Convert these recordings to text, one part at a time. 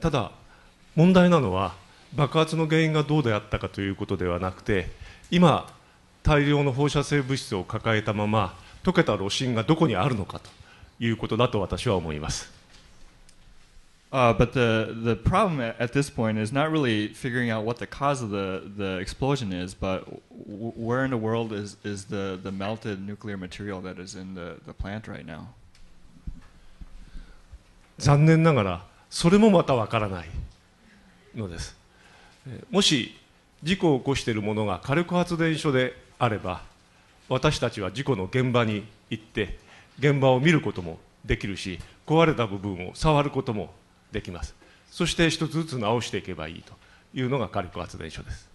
ただ、問題なのは爆発の原因がどうであったかということではなくて今、大量の放射性物質を抱えたまま溶けた炉心がどこにあるのかということだと私は思います。Uh, but the, the problem at this point is not really figuring out what the cause of the, the explosion is, but where in the world is, is the, the melted nuclear material that is in the, the plant right now? 残念ながらそれもまたわからないのですもし事故を起こしているものが火力発電所であれば私たちは事故の現場に行って現場を見ることもできるし壊れた部分を触ることもできますそして一つずつ直していけばいいというのが火力発電所です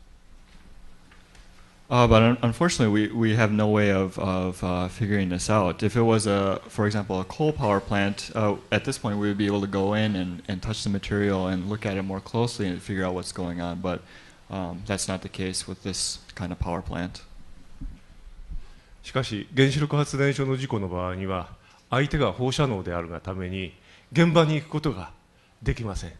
Uh, but un unfortunately, we, we have no way of, of uh, figuring this out. If it was, a, for example, a coal power plant, uh, at this point we would be able to go in and, and touch the material and look at it more closely and figure out what's going on. But um, that's not the case with this kind of power plant. しかし原子力発電所の事故の場合には相手が放射能であるがために現場に行くことができません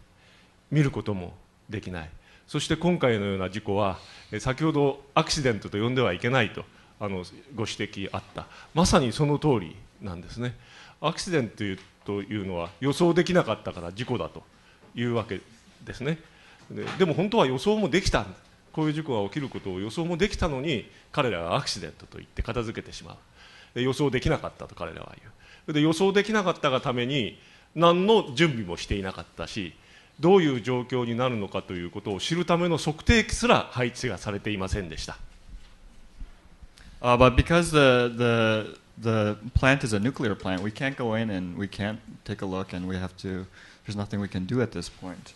見ることもできないそして今回のような事故は先ほどアクシデントと呼んではいけないとあのご指摘あったまさにその通りなんですねアクシデントというのは予想できなかったから事故だというわけですねでも本当は予想もできたこういう事故が起きることを予想もできたのに彼らはアクシデントと言って片付けてしまう予想できなかったと彼らは言うで予想できなかったがために何の準備もしていなかったしどういう状況になるのかということを知るための測定器すら配置がされていませんでした。Uh, but because the, the, the plant is a nuclear plant, we can't go in and we can't take a look and we have to, there's nothing we can do at this point.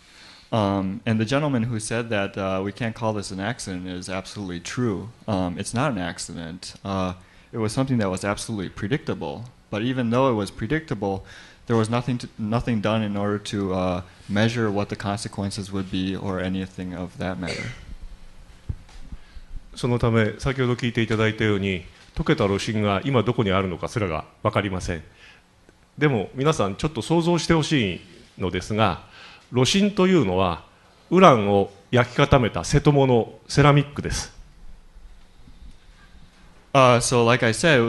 Um, and the gentleman who said that uh, we can't call this an accident is absolutely true. Um, it's not an accident. Uh, it was something that was absolutely predictable. But even though it was predictable, there was nothing to, nothing done in order to uh, measure what the consequences would be or anything of that matter. そのため先ほど聞いていただいたように溶けた炉心が今どこにあるのかすらが分かりませんでも皆さんちょっと想像してほしいのですが炉心というのはウランを焼き固めた瀬戸物セラミックです Uh, so, like I said,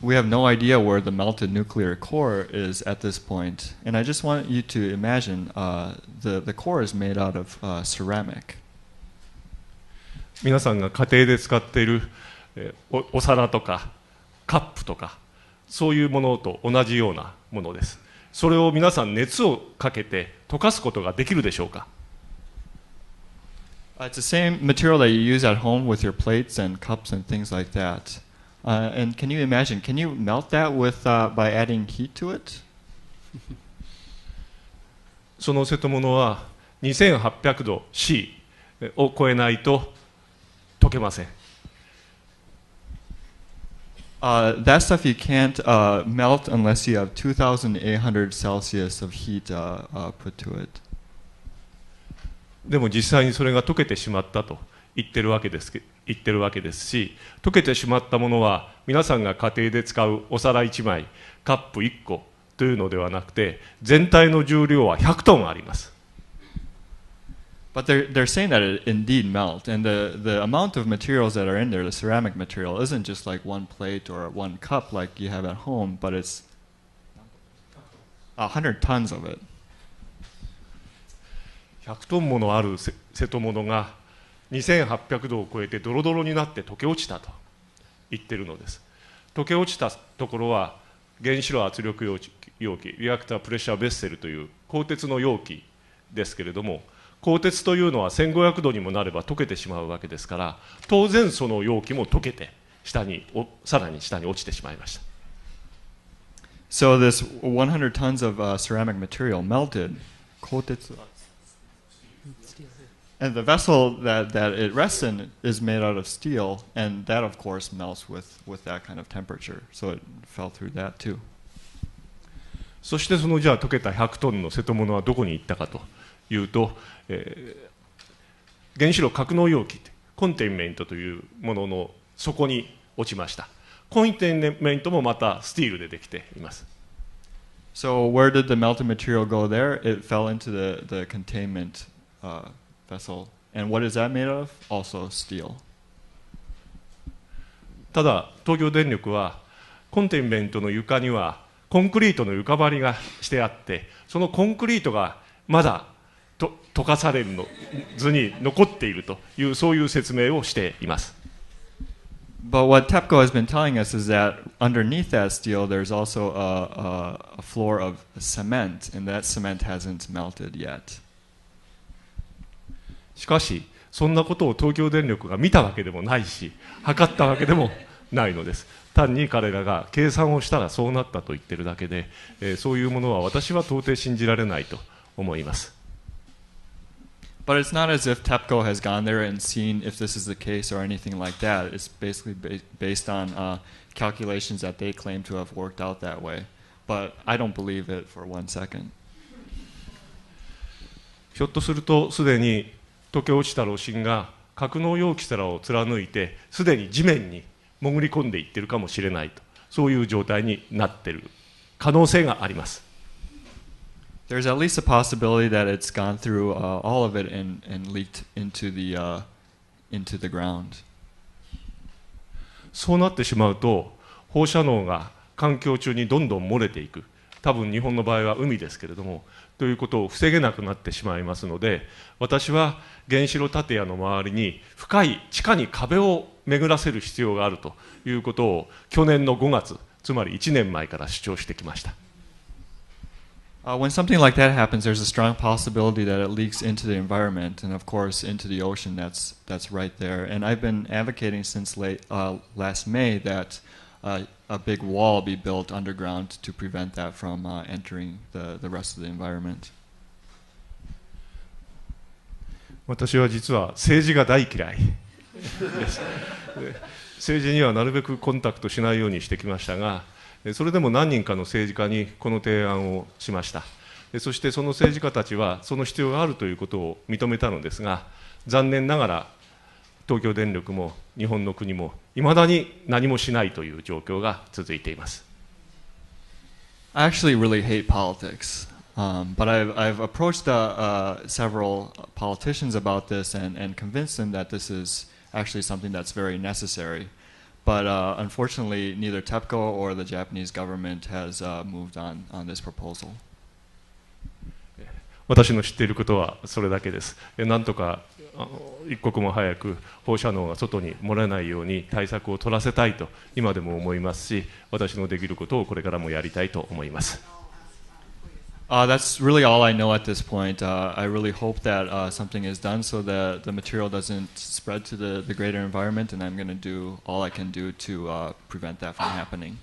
we have no idea where the melted nuclear core is at this point. And I just want you to imagine uh, the, the core is made out of uh, ceramic. 皆さんが家庭で使っているおお皿とかカップとかそういうものと同じようなものですそれを皆さん熱をかけて溶かすことができるでしょうか Uh, it's the same material that you use at home with your plates and cups and things like that. Uh, and can you imagine? Can you melt that with uh, by adding heat to it? その瀬戸物は2800度 C を超えないと溶けません。Uh, that stuff you can't uh, melt unless you have 2,800 Celsius of heat uh, uh put to it. でも実際にそれが溶けてしまったと言ってるわけです言ってるわけですし溶けてしまったものは皆さんが家庭で使うお皿1枚カップ1個というのではなくて全体の重量は100トンあります。But they're, they're saying that it indeed melt, and the, the amount of materials that are in there, the ceramic material, isn't just like one plate or one cup like you have at home, but it's 100 tons of it. 100トンものある瀬戸物が2800度を超えてドロドロになって溶け落ちたと言ってるのです溶け落ちたところは原子炉圧力容器リアクタープレッシャーベッセルという鋼鉄の容器ですけれども鋼鉄というのは1500度にもなれば溶けてしまうわけですから当然その容器も溶けて下にさらに下に落ちてしまいました So this 100 tons of、uh, ceramic material melted 鋼鉄 And the vessel that, that it rests in is made out of steel, and that, of course, melts with, with that kind of temperature. So it fell through that too. そしてそのじゃあ溶けた100トンの瀬戸物はどこに行ったかというと、えー、原子炉格納容器コンテンメントというものの底に落ちましたコンテンメントもまたスティールでできています So where did the melted material go there? It fell into the, the containment、uh, vessel. And what is that made of? Also steel. ただ、東京電力はコンテンメントの床にはコンクリートの床張りがしてあって、そのコンクリートがまだと溶かされるの図に残っているというそういう説明をしています。But what TEPCO has been telling us is that underneath that steel, there's also a, a, a floor of cement, and that cement hasn't melted yet. しかしそんなことを東京電力が見たわけでもないし測ったわけでもないのです単に彼らが計算をしたらそうなったと言ってるだけで、えー、そういうものは私は到底信じられないと思います。But it's not as if TEPCO has gone there and seen if this is the case or anything like that. It's basically ba based on uh, calculations that they claim to have worked out that way. But I don't believe it for one second. ひょっとするとすでに溶け落ちた炉心が格納容器皿を貫いてすでに地面に潜り込んでいってるかもしれないとそういう状態になってる可能性があります。There's at least a possibility that it's gone through uh, all of it and, and leaked into the, uh, into the ground. そうなってしまうと放射能が環境中にどんどん漏れていく。多分日本の場合は海ですけれどもということを防げなくなってしまいますので私は原子炉建屋の周りに深い地下に壁を巡らせる必要があるということを去年の5月つまり1年前から主張してきました。Uh, when something like that happens, there's a strong possibility that it leaks into the environment and, of course, into the ocean. That's that's right there. And I've been advocating since late uh, last May that a, big wall be built underground to prevent that from uh, entering the, the rest of the environment. 私は実は政治が大嫌いです政治にはなるべくコンタクトしないようにしてきましたがそれでも何人かの政治家にこの提案をしましたそしてその政治家たちはその必要があるということを認めたのですが残念ながら東京電力も日本の国もいまだに何もしないという状況が続いています。I actually really hate politics, um, but I've, I've approached the, uh, several politicians about this and, and convinced them that this is actually something that's very necessary. But uh, unfortunately, neither TEPCO or the Japanese government has uh, moved on on this proposal. 私の知っていることはそれだけです。なんとか一刻も早く放射能が外に漏れないように対策を取らせたいと今でも思いますし、私のできることをこれからもやりたいと思います。Uh, that's really all I know at this point. Uh, I really hope that uh, something is done so that the material doesn't spread to the, the greater environment, and I'm going to do all I can do to uh, prevent that from happening.